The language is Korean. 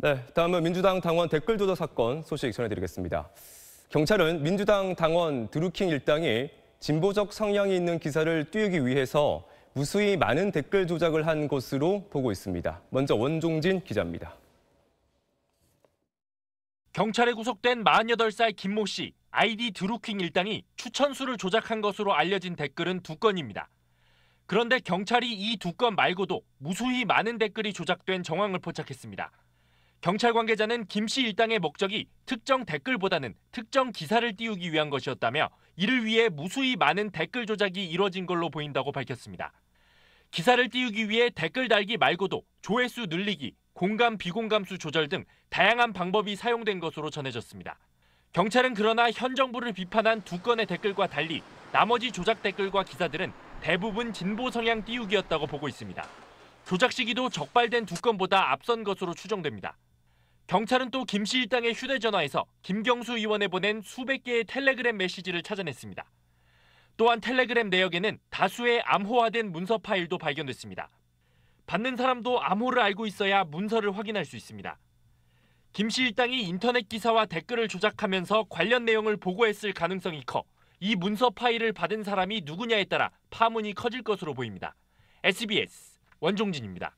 네, 다음은 민주당 당원 댓글 조사 사건 소식 전해드리겠습니다. 경찰은 민주당 당원 드루킹 일당이 진보적 성향이 있는 기사를 띄우기 위해서 무수히 많은 댓글 조작을 한 것으로 보고 있습니다. 먼저 원종진 기자입니다. 경찰에 구속된 48살 김모 씨, 아이디 드루킹 일당이 추천수를 조작한 것으로 알려진 댓글은 두 건입니다. 그런데 경찰이 이 두 건 말고도 무수히 많은 댓글이 조작된 정황을 포착했습니다. 경찰 관계자는 김씨 일당의 목적이 특정 댓글보다는 특정 기사를 띄우기 위한 것이었다며 이를 위해 무수히 많은 댓글 조작이 이뤄진 걸로 보인다고 밝혔습니다. 기사를 띄우기 위해 댓글 달기 말고도 조회수 늘리기, 공감 비공감수 조절 등 다양한 방법이 사용된 것으로 전해졌습니다. 경찰은 그러나 현 정부를 비판한 두 건의 댓글과 달리 나머지 조작 댓글과 기사들은 대부분 진보 성향 띄우기였다고 보고 있습니다. 조작 시기도 적발된 두 건보다 앞선 것으로 추정됩니다. 경찰은 또 김 씨 일당의 휴대전화에서 김경수 의원에 보낸 수백 개의 텔레그램 메시지를 찾아냈습니다. 또한 텔레그램 내역에는 다수의 암호화된 문서 파일도 발견됐습니다. 받는 사람도 암호를 알고 있어야 문서를 확인할 수 있습니다. 김 씨 일당이 인터넷 기사와 댓글을 조작하면서 관련 내용을 보고했을 가능성이 커 이 문서 파일을 받은 사람이 누구냐에 따라 파문이 커질 것으로 보입니다. SBS 원종진입니다.